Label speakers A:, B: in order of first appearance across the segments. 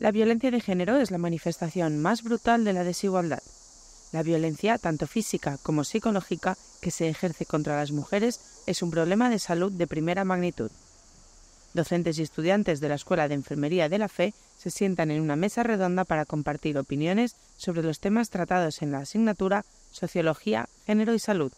A: La violencia de género es la manifestación más brutal de la desigualdad. La violencia, tanto física como psicológica, que se ejerce contra las mujeres es un problema de salud de primera magnitud. Docentes y estudiantes de la Escuela de Enfermería de la Fe se sientan en una mesa redonda para compartir opiniones sobre los temas tratados en la asignatura Sociología, Género y Salud.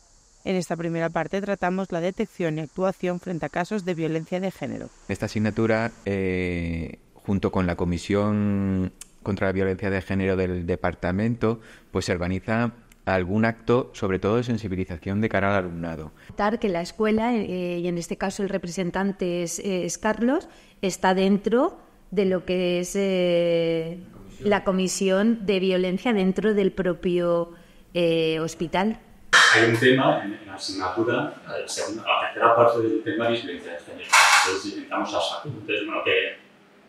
A: En esta primera parte tratamos la detección y actuación frente a casos de violencia de género.
B: Esta asignatura eh, junto con la Comisión contra la Violencia de Género del Departamento, pues se organiza algún acto, sobre todo de sensibilización de cara al alumnado.
A: Que la escuela, eh, y en este caso el representante es, Carlos, está dentro de lo que es eh, la, comisión. de violencia dentro del propio eh, hospital.
C: Hay un tema en la asignatura, la, tercera parte del tema de violencia de género. Entonces intentamos a, entonces, bueno, que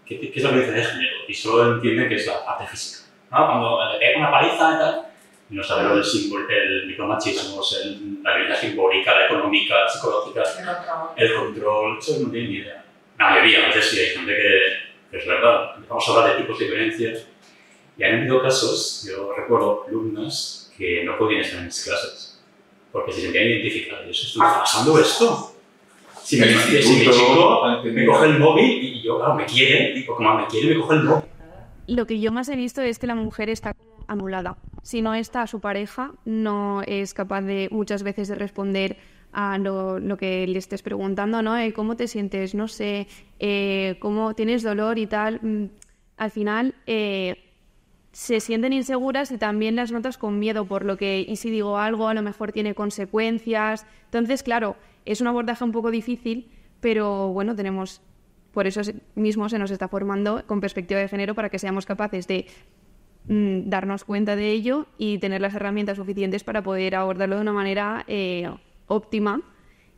B: ¿qué, es la violencia de género? Y solo entienden que es
C: la parte física. ¿no? Cuando le pega una paliza y tal, no sabemos del símbolo, el micromachismo, el, la violencia simbólica, la económica, la psicológica, el control, eso no tienen ni idea. La mayoría, a veces sí, hay gente que, es verdad, Vamos a hablar de tipos de violencia y han habido casos, yo recuerdo alumnas que no podían estar en mis clases porque se sentían identificadas. Yo estoy pasando esto
B: si me, este coge el móvil y
C: yo, claro, me quiere, como me quiere, me coge el móvil.
D: Lo que yo más he visto es que la mujer está anulada. Si no está a su pareja, no es capaz de muchas veces de responder a lo, que le estés preguntando, ¿no? Eh, ¿Cómo te sientes? No sé, eh, ¿cómo tienes dolor y tal? Mm, al final eh, se sienten inseguras y también las notas con miedo, por lo que, y si digo algo, a lo mejor tiene consecuencias. Entonces, claro, es un abordaje un poco difícil, pero bueno, tenemos, por eso mismo se nos está formando con perspectiva de género para que seamos capaces de mm, darnos cuenta de ello y tener las herramientas suficientes para poder abordarlo de una manera eh, óptima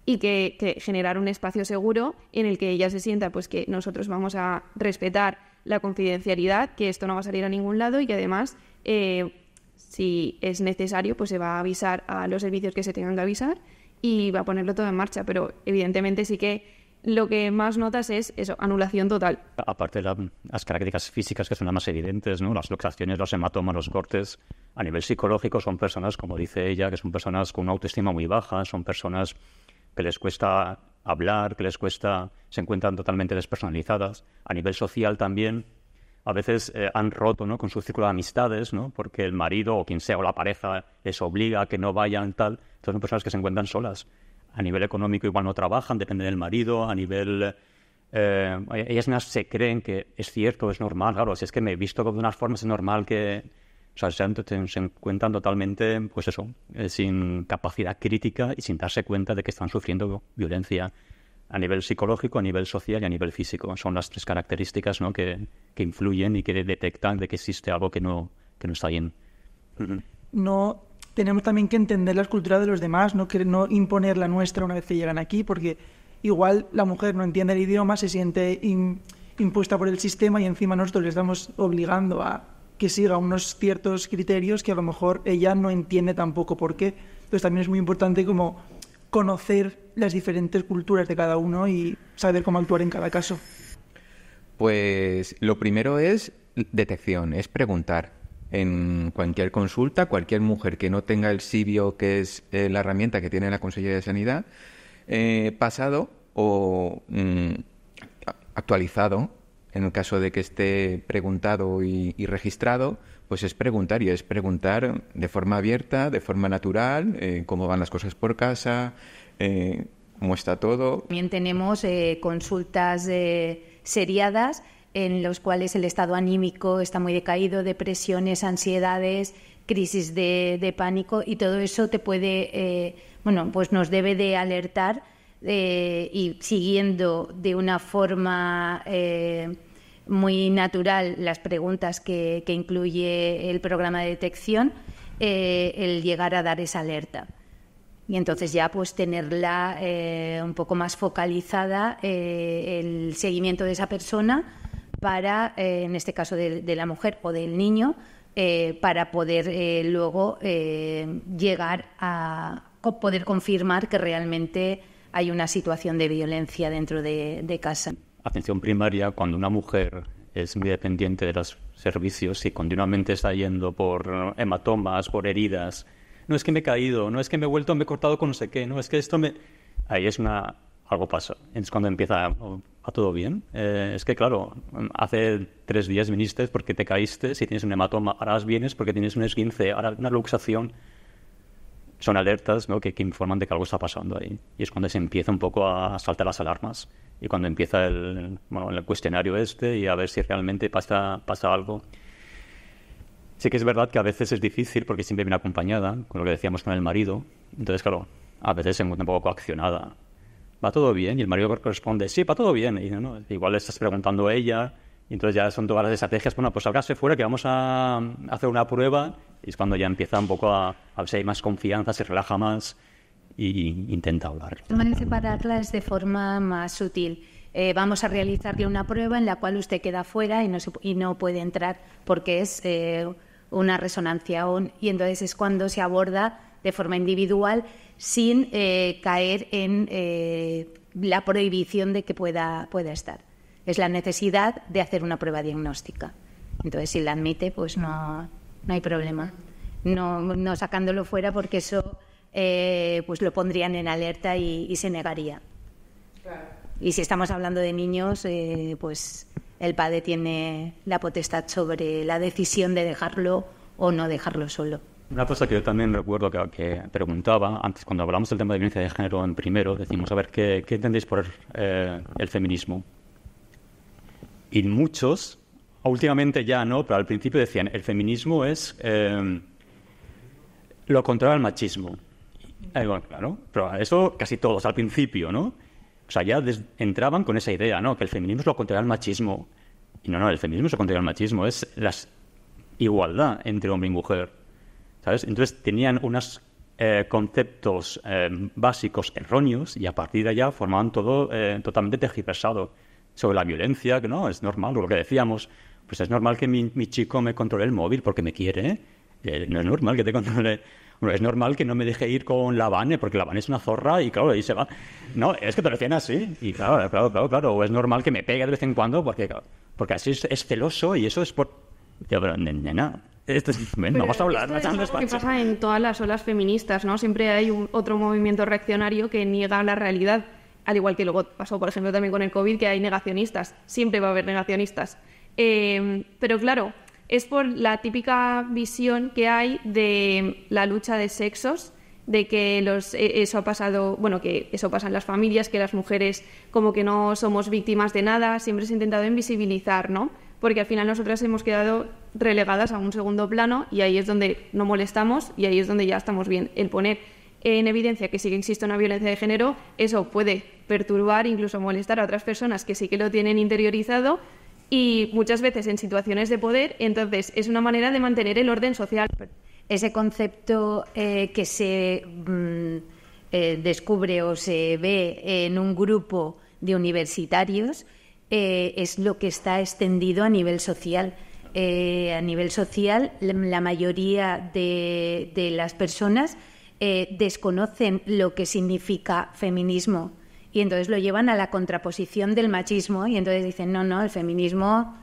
D: y que, generar un espacio seguro en el que ella se sienta pues que nosotros vamos a respetar la confidencialidad, que esto no va a salir a ningún lado y además eh, si es necesario pues se va a avisar a los servicios que se tengan que avisar y va a ponerlo todo en marcha, pero evidentemente sí que lo que más notas es eso, anulación total.
C: Aparte de las características físicas que son las más evidentes, ¿no? las luxaciones, los hematomas, los cortes, a nivel psicológico son personas, como dice ella, que son personas con una autoestima muy baja, son personas que les cuesta hablar, que les cuesta, se encuentran totalmente despersonalizadas. A nivel social también, a veces eh, han roto ¿no? con su círculo de amistades, ¿no? porque el marido o quien sea o la pareja les obliga a que no vayan tal. Entonces son personas que se encuentran solas. A nivel económico igual no trabajan, dependen del marido, a nivel... Eh, e-, ellas mismas se creen que es cierto, es normal, claro, si es que me he visto de unas formas es normal que... O sea, se, encuentran totalmente, pues eso, eh, sin capacidad crítica y sin darse cuenta de que están sufriendo violencia a nivel psicológico, a nivel social y a nivel físico. Son las tres características que, que, influyen y que detectan de que existe algo que no, que no está bien. No, tenemos también que entender la culturas de los demás, no, no imponer la nuestra una vez que llegan aquí, porque igual la mujer no entiende el idioma, se siente impuesta por el sistema y encima nosotros le estamos obligando a que siga unos ciertos criterios que a lo mejor ella no entiende tampoco por qué. Entonces también es muy importante como conocer las diferentes culturas de cada uno y saber cómo actuar en cada caso?
B: Pues lo primero es detección, es preguntar. En cualquier consulta, cualquier mujer que no tenga el Sibio, que es eh, la herramienta que tiene la Consejería de Sanidad, eh, pasado o mm, actualizado, en el caso de que esté preguntado y registrado, pues es preguntar y es preguntar de forma abierta, de forma natural, eh, cómo van las cosas por casa, eh, cómo está todo.
A: También tenemos eh, consultas seriadas en los cuales el estado anímico está muy decaído, depresiones, ansiedades, crisis de, pánico y todo eso te puede, bueno, pues nos debe de alertar y siguiendo de una forma muy natural las preguntas que, incluye el programa de detección, eh, el llegar a dar esa alerta. Y entonces ya pues tenerla eh, un poco más focalizada eh, el seguimiento de esa persona para, en este caso de, la mujer o del niño, para poder luego llegar a poder confirmar que realmente hay una situación de violencia dentro de, de casa
C: atención primaria, cuando una mujer es muy dependiente de los servicios y continuamente está yendo por hematomas, por heridas, no es que me he caído, no es que me he vuelto, me he cortado con no sé qué, no es que esto me... Ahí es una... algo pasa. Es cuando empieza oh, a todo bien. Eh, es que, claro, hace tres días viniste porque te caíste, si tienes un hematoma, ahora vienes porque tienes un esguince, ahora una luxación son alertas ¿no? que, que, informan de que algo está pasando ahí. Y es cuando se empieza un poco a saltar las alarmas y cuando empieza el, bueno, el cuestionario este y a ver si realmente pasa, pasa algo. Sí que es verdad que a veces es difícil porque siempre viene acompañada, con lo que decíamos con el marido. Entonces, claro, a veces se encuentra un poco coaccionada. ¿Va todo bien? Y el marido responde, sí, va todo bien. Y igual le estás preguntando a ella entonces ya son todas las estrategias. Bueno, pues hágase fuera que vamos a hacer una prueba. Y es cuando ya empieza un poco a, ver si hay más confianza, se relaja más e intenta hablar.
A: Vamos a separarlas de forma más sutil. Eh, vamos a realizarle una prueba en la cual usted queda fuera y no, y no puede entrar porque es eh, una resonancia aún Y entonces es cuando se aborda de forma individual sin eh, caer en la prohibición de que pueda estar es la necesidad de hacer una prueba diagnóstica. Entonces, si la admite, pues no, hay problema. No, sacándolo fuera porque eso eh, pues lo pondrían en alerta y, se negaría. Y si estamos hablando de niños, eh, pues el padre tiene la potestad sobre la decisión de dejarlo o no dejarlo solo.
C: Una cosa que yo también recuerdo que, que, preguntaba antes, cuando hablamos del tema de violencia de género en primero, decimos, a ver, ¿qué, entendéis por eh, el feminismo? Y muchos, ah, últimamente ya no, pero al principio decían, el feminismo es em, lo contrario al machismo. Eh, bueno, claro, pero eso casi todos al principio, ¿no? O sea, ya entraban con esa idea, ¿no? Que el feminismo es lo contrario al machismo. Y no, no, el feminismo es lo contrario al machismo, es la igualdad entre hombre y mujer. ¿Sabes? Entonces tenían unos eh, conceptos em, básicos erróneos y a partir de allá formaban todo eh, totalmente tergiversado sobre la violencia, que no, es normal, lo que decíamos, pues es normal que mi, chico me controle el móvil porque me quiere, ¿eh? Eh, no es normal que te controle no es normal que no me deje ir con la Vane, ¿eh? porque la Vane es una zorra y claro, ahí se va. No, es que te recién así. Y claro, claro, claro, claro. O es normal que me pegue de vez en cuando porque, porque así es, celoso y eso es por... Yo, pero nena, esto es... vamos a hablar. Esto es algo que pasa
D: en todas las olas feministas, ¿no? Siempre hay un, otro movimiento reaccionario que niega la realidad al igual que luego pasó, por ejemplo, también con el COVID, que hay negacionistas, siempre va a haber negacionistas. Eh, pero claro, es por la típica visión que hay de la lucha de sexos, de que los, e, eso ha pasado, bueno, que eso pasa en las familias, que las mujeres como que no somos víctimas de nada, siempre se ha intentado invisibilizar, ¿no? Porque al final nosotras hemos quedado relegadas a un segundo plano y ahí es donde no molestamos y ahí es donde ya estamos bien. El poner en evidencia que sí que existe una violencia de género, eso puede perturbar, incluso molestar a otras personas que sí que lo tienen interiorizado y muchas veces en situaciones de poder, entonces es una manera de mantener el orden social.
A: Ese concepto eh, que se mm, eh, descubre o se ve en un grupo de universitarios eh, es lo que está extendido a nivel social. a nivel social, la mayoría de las personas desconocen lo que significa feminismo y entonces lo llevan a la contraposición del machismo y entonces dicen, no, no, el feminismo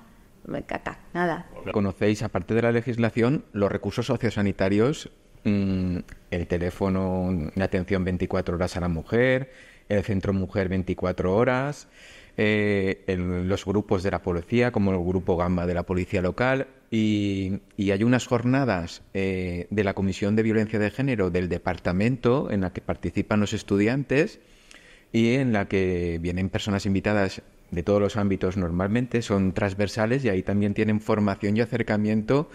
A: caca, nada.
B: Conocéis, aparte de la legislación, los recursos sociosanitarios, mm, el teléfono de atención 24 horas a la mujer, el centro mujer 24 horas, eh, los grupos de la policía, como el grupo Gamba de la policía local, y, hay unas jornadas eh, de la Comisión de Violencia de Género del departamento en la que participan los estudiantes y en la que vienen personas invitadas de todos los ámbitos normalmente, son transversales y ahí también tienen formación y acercamiento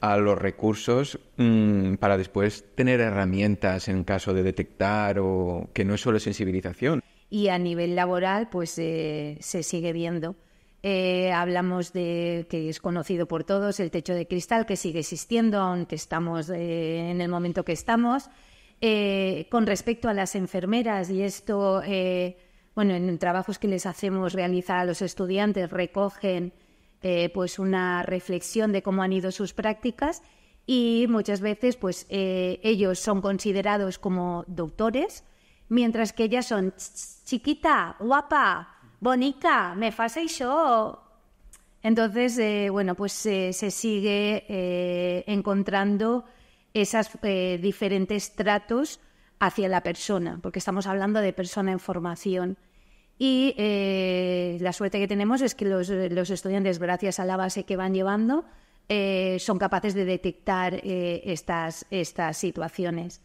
B: a los recursos mm, para después tener herramientas en caso de detectar o que no es solo sensibilización.
A: Y a nivel laboral, pues eh, se sigue viendo. Eh, hablamos de que es conocido por todos el techo de cristal que sigue existiendo, aunque estamos eh, en el momento que estamos. Eh, con respecto a las enfermeras, y esto, eh, bueno, en trabajos que les hacemos realizar a los estudiantes, recogen eh, pues una reflexión de cómo han ido sus prácticas y muchas veces pues ellos son considerados como doctores, mientras que ellas son chiquita, guapa, bonita, me faseis yo. Entonces, bueno, pues se sigue encontrando esos eh, diferentes tratos hacia la persona, porque estamos hablando de persona en formación. Y eh, la suerte que tenemos es que los, estudiantes, gracias a la base que van llevando, eh, son capaces de detectar estas, situaciones.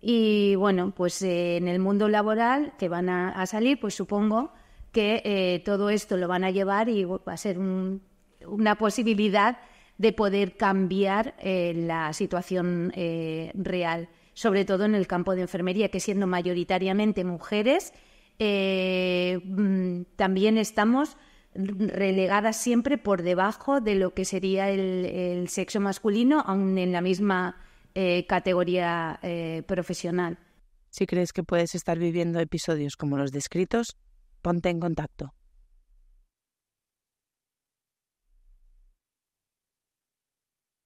A: Y bueno, pues en el mundo laboral que van a, salir, pues supongo que todo esto lo van a llevar y va a ser una posibilidad de poder cambiar eh, la situación eh, real, sobre todo en el campo de enfermería, que siendo mayoritariamente mujeres, eh, mm, también estamos relegadas siempre por debajo de lo que sería el, el sexo masculino, aún en la misma categoría profesional. Si crees que puedes estar viviendo episodios como los descritos, ponte en contacto.